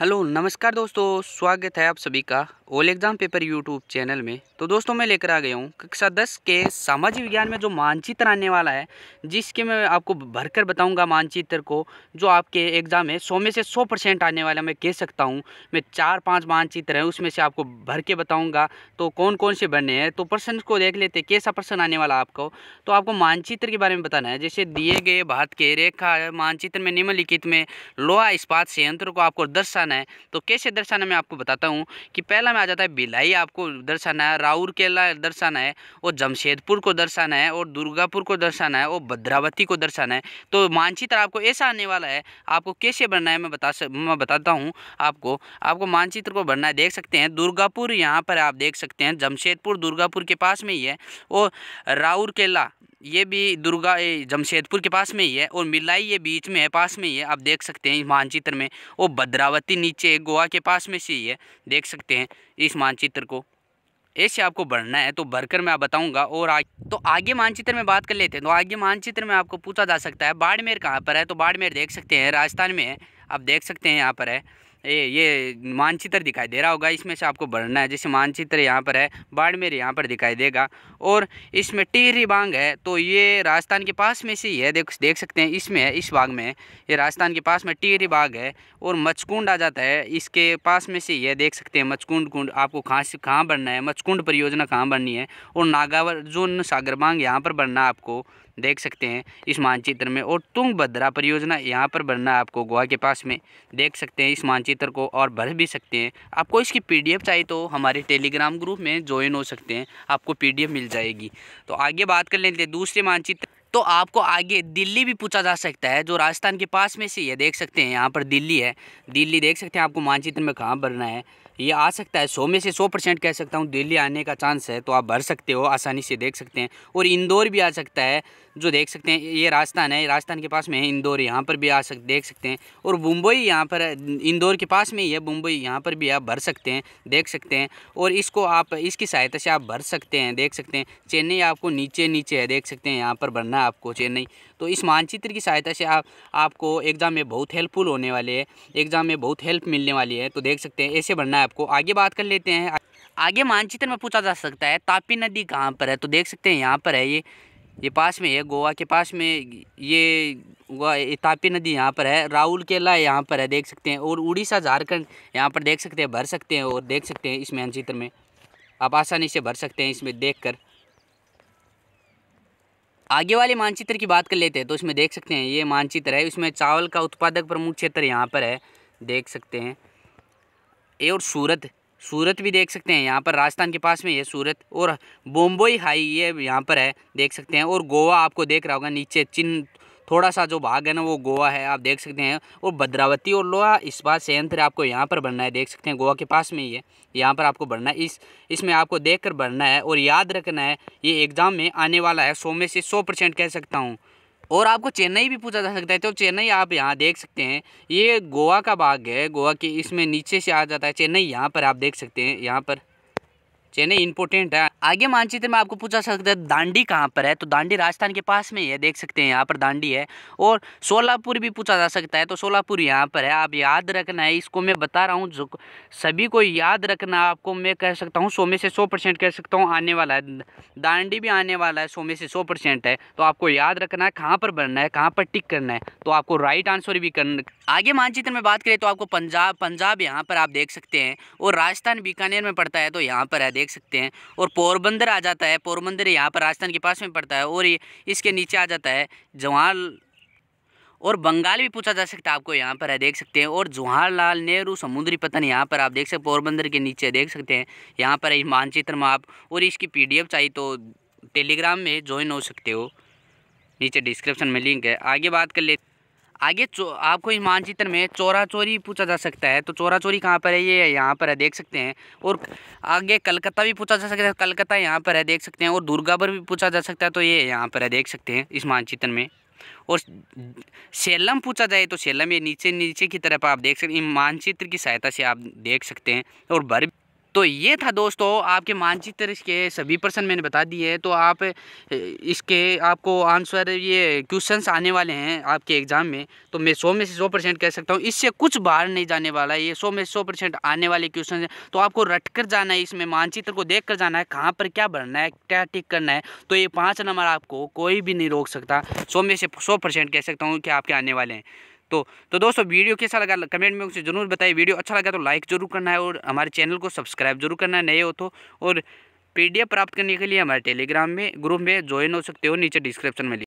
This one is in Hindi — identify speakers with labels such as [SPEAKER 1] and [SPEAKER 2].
[SPEAKER 1] हेलो नमस्कार दोस्तों स्वागत है आप सभी का ओल एग्ज़ाम पेपर यूट्यूब चैनल में तो दोस्तों मैं लेकर आ गया हूँ कक्षा दस के सामाजिक विज्ञान में जो मानचित्र आने वाला है जिसके मैं आपको भरकर बताऊंगा मानचित्र को जो आपके एग्ज़ाम में सौ में से सौ परसेंट आने वाला मैं कह सकता हूँ मैं चार पाँच मानचित्र हैं उसमें से आपको भर के बताऊँगा तो कौन कौन से बनने हैं तो प्रश्न को देख लेते कैसा प्रश्न आने वाला आपको तो आपको मानचित्र के बारे में बताना है जैसे दिए गए भारत के रेखा मानचित्र में निम्नलिखित में लोहा इस्पात संयंत्र को आपको दर्शाना है तो कैसे दर्शाना मैं आपको बताता हूँ कि पहला में आ जाता है बिलाई आपको दर्शाना है राउरकेला दर्शाना है और जमशेदपुर को दर्शाना है और दुर्गापुर को दर्शाना है और भद्रावती को दर्शाना है तो मानचित्र आपको ऐसा आने वाला है आपको कैसे बनना है मैं बता सक मैं बताता हूँ आपको आपको मानचित्र को बनना है देख सकते हैं दुर्गापुर यहाँ पर आप देख सकते हैं जमशेदपुर दुर्गापुर के पास में ही है और राउरकेला ये भी दुर्गा जमशेदपुर के पास में ही है और मिलाई ये बीच में है पास में ही है आप देख सकते हैं इस मानचित्र में और भद्रावती नीचे गोवा के पास में से ही है देख सकते हैं इस मानचित्र को ऐसे आपको बढ़ना है तो भरकर मैं आप बताऊंगा और आ, तो आगे मानचित्र में बात कर लेते हैं तो आगे मानचित्र में आपको पूछा जा सकता है बाड़मेर कहाँ पर है तो बाड़मेर देख सकते हैं राजस्थान में है आप देख सकते हैं यहाँ पर है ये ये मानचित्र दिखाई दे रहा होगा इसमें से आपको बढ़ना है जैसे मानचित्र यहाँ पर है बाड़मेर यहाँ पर दिखाई देगा और इसमें टिहरी बांग है तो ये राजस्थान के पास में से ही है देख देख सकते हैं इसमें है इस बाग में ये राजस्थान के पास में टिहरी बाग है और मचकुंड आ जाता है इसके पास में से ही है देख सकते हैं मचकुंड कुंड आपको कहाँ से कहाँ बनना है मचकुंड परियोजना कहाँ बननी है और नागार्जुन सागर बांग यहाँ पर है आपको देख सकते हैं इस मानचित्र में और तुंगभद्रा परियोजना यहाँ पर बनना आपको गोवा के पास में देख सकते हैं इस मानचित्र को और भर भी सकते हैं आपको इसकी पी चाहिए तो हमारे टेलीग्राम ग्रुप में ज्वाइन हो सकते हैं आपको पी मिल जाएगी तो आगे बात कर लेते हैं दूसरे मानचित्र तो आपको आगे दिल्ली भी पूछा जा सकता है जो राजस्थान के पास में से ये देख सकते हैं यहाँ पर दिल्ली है दिल्ली देख सकते हैं आपको मानचित्र में कहाँ भरना है ये आ सकता है सौ में से सौ परसेंट कह सकता हूँ दिल्ली आने का चांस है तो आप भर सकते हो आसानी से देख सकते हैं और इंदौर भी आ सकता है जो देख सकते हैं ये राजस्थान है राजस्थान के पास में है इंदौर यहाँ पर भी आ सक देख सकते हैं और मुंबई यहाँ पर इंदौर के पास में ही है मुंबई यहाँ पर भी आप भर सकते हैं देख सकते हैं और इसको आप इसकी सहायता से आप भर सकते हैं देख सकते हैं चेन्नई आपको नीचे नीचे है देख सकते हैं यहाँ पर भरना है आपको चेन्नई तो इस मानचित्र की सहायता से आप आपको एग्ज़ाम में बहुत हेल्पफुल होने वाले है एग्ज़ाम में बहुत हेल्प मिलने वाली है तो देख सकते हैं ऐसे बनना है आपको आगे बात कर लेते हैं आगे मानचित्र में पूछा जा सकता है तापी नदी कहाँ पर है तो देख सकते हैं यहाँ पर है ये ये पास में है गोवा के पास में ये तापी नदी यहाँ पर है राहुल केला यहाँ पर है देख सकते हैं और उड़ीसा झारखंड यहाँ पर देख सकते हैं भर सकते हैं और देख सकते हैं इस मानचित्र में आप आसानी से भर सकते हैं इसमें देखकर कर आगे वाले मानचित्र की बात कर लेते हैं तो इसमें देख सकते हैं ये मानचित्र है इसमें चावल का उत्पादक प्रमुख क्षेत्र यहाँ पर है देख सकते हैं ये और सूरत सूरत भी देख सकते हैं यहाँ पर राजस्थान के पास में ये सूरत और बोम्बई हाई ये यहाँ पर है देख सकते हैं और गोवा आपको देख रहा होगा नीचे चिन्ह थोड़ा सा जो भाग है ना वो गोवा है आप देख सकते हैं और भद्रावती और लोहा इस्पात संयंत्र आपको यहाँ पर बनना है देख सकते हैं गोवा के पास में ही है यहाँ पर आपको बढ़ना है इस इसमें आपको देख कर बढ़ना है और याद रखना है ये एग्ज़ाम में आने वाला है सौ में से सौ परसेंट कह सकता हूँ और आपको चेन्नई भी पूछा जा सकता है तो चेन्नई आप यहाँ देख सकते हैं ये गोवा का भाग है गोवा के इसमें नीचे से आ जाता है चेन्नई यहाँ पर आप देख सकते हैं यहाँ पर चेन्नई इंपोर्टेंट है आगे मानचित्र में आपको पूछा सकता है दांडी कहाँ पर है तो दांडी राजस्थान के पास में ही है देख सकते हैं यहाँ पर दांडी है और सोलापुर भी पूछा जा सकता है तो सोलापुर यहाँ पर है आप याद रखना है इसको मैं बता रहा हूँ जो सभी को याद रखना आपको मैं कह सकता हूँ सौ में से सौ परसेंट कह सकता हूँ आने वाला है दांडी भी आने वाला है सौ में से सौ परसेंट है तो आपको याद रखना है कहाँ पर बनना है कहाँ पर टिक करना है तो आपको राइट आंसर भी करना आगे मानचित्र में बात करें तो आपको पंजाब पंजाब यहाँ पर आप देख सकते हैं और राजस्थान बीकानेर में पड़ता है तो यहाँ पर है देख सकते हैं और पोर पोरबंदर आ जाता है पोरबंदर यहाँ पर राजस्थान के पास में पड़ता है और इसके नीचे आ जाता है जवाहर और बंगाल भी पूछा जा सकता है आपको यहाँ पर है देख सकते हैं और जवाहरलाल नेहरू समुद्री पतन यहाँ पर आप देख सकते पोरबंदर के नीचे देख सकते हैं यहाँ पर इस मानचित्र में आप और इसकी पीडीएफ चाहिए तो टेलीग्राम में ज्वाइन हो सकते हो नीचे डिस्क्रिप्शन में लिंक है आगे बात कर लेते आगे आपको इस मानचित्र में चोरा चोरी पूछा जा सकता है तो चोरा चोरी कहाँ पर है ये यहाँ पर है देख सकते हैं और आगे कलकत्ता भी पूछा जा सकता है कलकत्ता यहाँ पर है देख सकते हैं और दुर्गापुर भी पूछा जा सकता है तो ये यहाँ पर है देख सकते हैं इस मानचित्र में और सेलम पूछा जाए तो सेलम ये नीचे नीचे की तरफ आप देख सकते हैं मानचित्र की सहायता से आप देख सकते हैं और बर्फ तो ये था दोस्तों आपके मानचित्र इसके सभी प्रश्न मैंने बता दिए तो आप इसके आपको आंसर ये क्वेश्चंस आने वाले हैं आपके एग्ज़ाम में तो मैं सौ में से सौ परसेंट कह सकता हूँ इससे कुछ बाहर नहीं जाने वाला ये सौ में से सौ परसेंट आने वाले क्वेश्चन हैं तो आपको रट कर जाना है इसमें मानचित्र को देख कर जाना है कहाँ पर क्या भरना है क्या टिक करना है तो ये पाँच नंबर आपको कोई भी नहीं रोक सकता सौ में से सौ परसेंट कह सकता हूँ कि आपके आने वाले हैं तो तो दोस्तों वीडियो कैसा लगा कमेंट में मुझे जरूर बताइए वीडियो अच्छा लगा तो लाइक जरूर करना है और हमारे चैनल को सब्सक्राइब जरूर करना है नए हो तो और पीडीएफ प्राप्त करने के लिए हमारे टेलीग्राम में ग्रुप में ज्वाइन हो सकते हो नीचे डिस्क्रिप्शन में